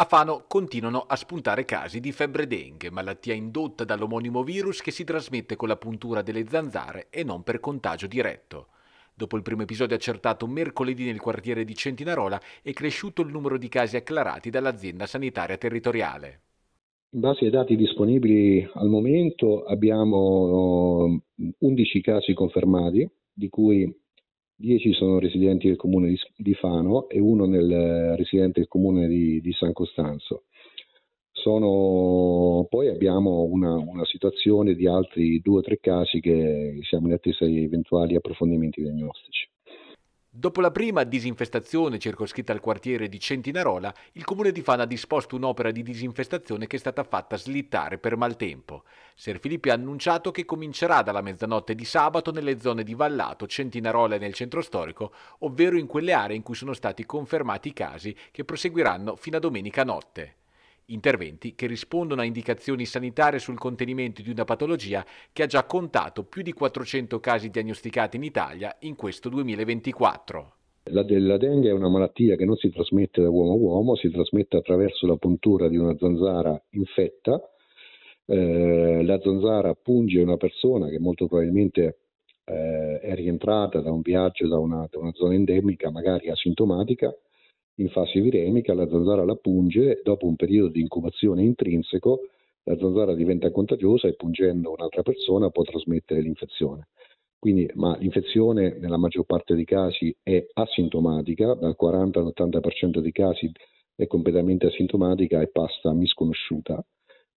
A Fano continuano a spuntare casi di febbre dengue, malattia indotta dall'omonimo virus che si trasmette con la puntura delle zanzare e non per contagio diretto. Dopo il primo episodio accertato mercoledì nel quartiere di Centinarola è cresciuto il numero di casi acclarati dall'azienda sanitaria territoriale. In base ai dati disponibili al momento abbiamo 11 casi confermati, di cui 10 sono residenti del comune di, di Fano e uno nel, eh, residente del comune di, di San Costanzo. Sono, poi abbiamo una, una, situazione di altri due o tre casi che siamo in attesa di eventuali approfondimenti diagnostici. Dopo la prima disinfestazione circoscritta al quartiere di Centinarola, il comune di Fana ha disposto un'opera di disinfestazione che è stata fatta slittare per maltempo. Ser Filippi ha annunciato che comincerà dalla mezzanotte di sabato nelle zone di Vallato, Centinarola e nel centro storico, ovvero in quelle aree in cui sono stati confermati i casi che proseguiranno fino a domenica notte. Interventi che rispondono a indicazioni sanitarie sul contenimento di una patologia che ha già contato più di 400 casi diagnosticati in Italia in questo 2024. La, la dengue è una malattia che non si trasmette da uomo a uomo, si trasmette attraverso la puntura di una zanzara infetta. Eh, la zanzara punge una persona che molto probabilmente eh, è rientrata da un viaggio, da una, da una zona endemica, magari asintomatica, in fase viremica, la zanzara la punge, dopo un periodo di incubazione intrinseco la zanzara diventa contagiosa e pungendo un'altra persona può trasmettere l'infezione. Quindi, ma l'infezione nella maggior parte dei casi è asintomatica, dal 40 all'80% dei casi è completamente asintomatica e passa misconosciuta.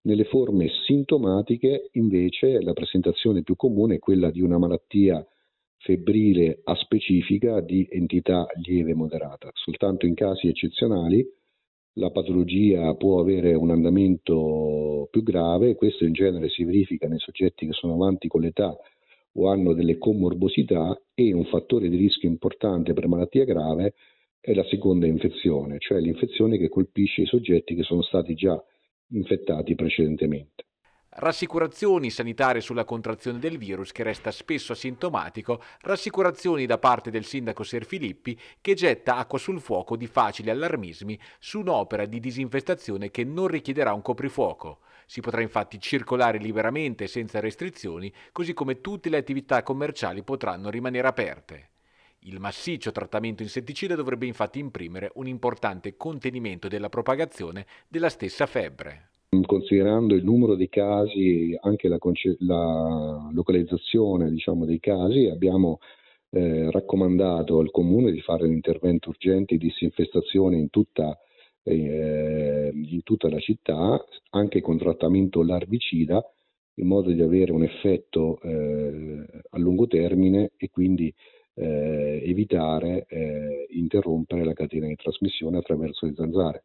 Nelle forme sintomatiche invece la presentazione più comune è quella di una malattia febbrile a specifica di entità lieve moderata. Soltanto in casi eccezionali la patologia può avere un andamento più grave, questo in genere si verifica nei soggetti che sono avanti con l'età o hanno delle comorbosità e un fattore di rischio importante per malattia grave è la seconda infezione, cioè l'infezione che colpisce i soggetti che sono stati già infettati precedentemente. Rassicurazioni sanitarie sulla contrazione del virus che resta spesso asintomatico, rassicurazioni da parte del sindaco Ser Filippi che getta acqua sul fuoco di facili allarmismi su un'opera di disinfestazione che non richiederà un coprifuoco. Si potrà infatti circolare liberamente senza restrizioni, così come tutte le attività commerciali potranno rimanere aperte. Il massiccio trattamento insetticida dovrebbe infatti imprimere un importante contenimento della propagazione della stessa febbre considerando il numero dei casi e anche la, la localizzazione diciamo, dei casi, abbiamo eh, raccomandato al Comune di fare un intervento urgente di disinfestazione in tutta, eh, in tutta la città, anche con trattamento larvicida, in modo di avere un effetto eh, a lungo termine e quindi eh, evitare, eh, interrompere la catena di trasmissione attraverso le zanzare.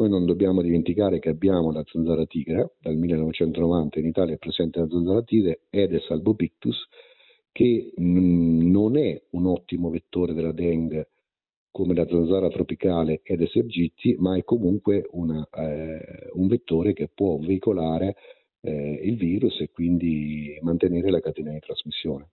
Noi non dobbiamo dimenticare che abbiamo la zanzara tigre, dal 1990 in Italia è presente la zanzara tigre Edes albopictus, che mm, non è un ottimo vettore della dengue come la zanzara tropicale Edes Sergitti, ma è comunque una, eh, un vettore che può veicolare eh, il virus e quindi mantenere la catena di trasmissione.